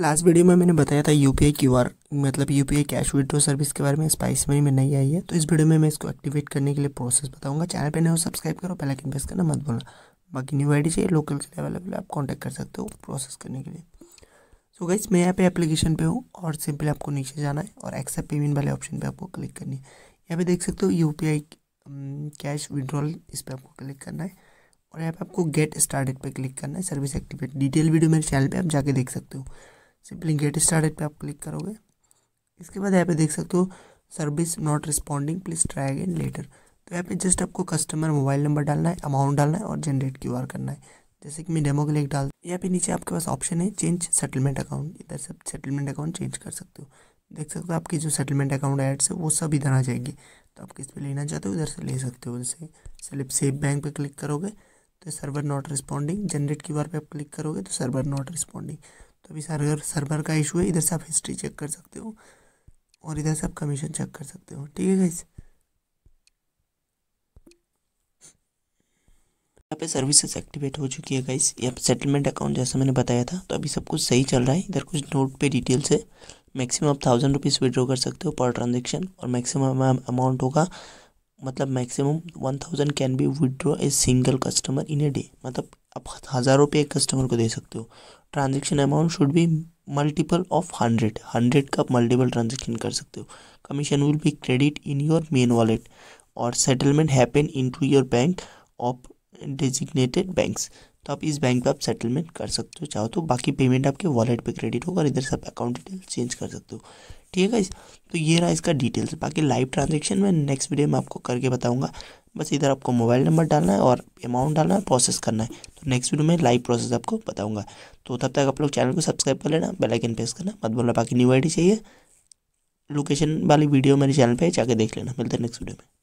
last video में मैंने बताया था यू पी मतलब U P cash withdraw service के बारे में स्पाइस मनी में नहीं आई है तो इस वीडियो में मैं इसको एक्टिवेट करने के लिए प्रोसेस बताऊंगा चैनल पर नहीं हो सब्सक्राइब करो पहले इन्वेस्ट करना मत बोलना बाकी न्यू आई चाहिए लोकल के लिए अवेलेबल आप कॉन्टैक्ट कर सकते हो प्रोसेस करने के लिए सो गाइज मैं यहाँ पे एप्लीकेशन पे हूँ और सिंपल आपको नीचे जाना है और एक्सेप्ट पेमेंट वाले ऑप्शन पर आपको क्लिक करनी है यहाँ पे देख सकते हो यू कैश विड्रॉल इस पर आपको क्लिक करना है और यहाँ पे आपको गेट स्टार्टेड पे क्लिक करना है सर्विस एक्टिवेट डिटेल वीडियो मेरे चैनल पे आप जाके देख सकते हो सिंपली गेट स्टार्टेड पे आप क्लिक करोगे इसके बाद यहाँ पे देख सकते हो service not responding please try again later तो यहाँ पे जस्ट आपको कस्टमर मोबाइल नंबर डालना है अमाउंट डालना है और जनरेट क्यू करना है जैसे कि मैं डेमो के लिए डाल यहाँ पे नीचे आपके पास ऑप्शन है चेंज सेटलमेंट अकाउंट इधर से सेटलमेंट अकाउंट चेंज कर सकते हो देख सकते हो आपकी जो सेटलमेंट अकाउंट एड्स है वो सब इधर आ जाएगी तो आप किस पे लेना चाहते हो उधर से ले सकते हो जैसे सेलेप सेफ बैंक पे क्लिक करोगे तो server not responding generate Q पे आप क्लिक करोगे तो सर्वर नॉट रिस्पॉन्डिंग कभी सर्वर सर्वर का इशू है इधर से आप हिस्ट्री चेक कर सकते हो और इधर से आप कमीशन चेक कर सकते हो ठीक है गाइस यहाँ पे सर्विसेज एक्टिवेट हो चुकी है गाइस यहाँ पे सेटलमेंट अकाउंट जैसा मैंने बताया था तो अभी सब कुछ सही चल रहा है इधर कुछ नोट पे डिटेल्स है मैक्सिमम आप थाउजेंड रुपीज़ विड्रॉ कर सकते हो पर ट्रांजेक्शन और मैक्सिमम अमाउंट होगा मतलब maximum one thousand can be withdraw a single customer in a day मतलब आप हज़ार रुपये एक कस्टमर को दे सकते हो transaction amount should be multiple of hundred hundred का मल्टीपल ट्रांजेक्शन कर सकते हो commission will be credit in your main wallet और settlement happen into your bank of designated banks तो आप इस बैंक पे आप सेटलमेंट कर सकते हो चाहो तो बाकी पेमेंट आपके वॉलेट पे क्रेडिट होगा और इधर से आप अकाउंट डिटेल्स चेंज कर सकते हो ठीक है इस तो ये रहा इसका डिटेल्स बाकी लाइव ट्रांजेक्शन मैं नेक्स्ट वीडियो में आपको करके बताऊँगा बस इधर आपको मोबाइल नंबर डालना है और अमाउंट डालना है प्रोसेस करना है तो नेक्स्ट वीडियो में लाइव प्रोसेस आपको बताऊँगा तो तब तक आप लोग चैनल को सब्सक्राइब कर लेना बेलाइकन प्रेस करना मत बोलना बाकी न्यू आई चाहिए लोकेशन वाली वीडियो मेरे चैनल पर जाके देख लेना मिलते हैं नेक्स्ट वीडियो में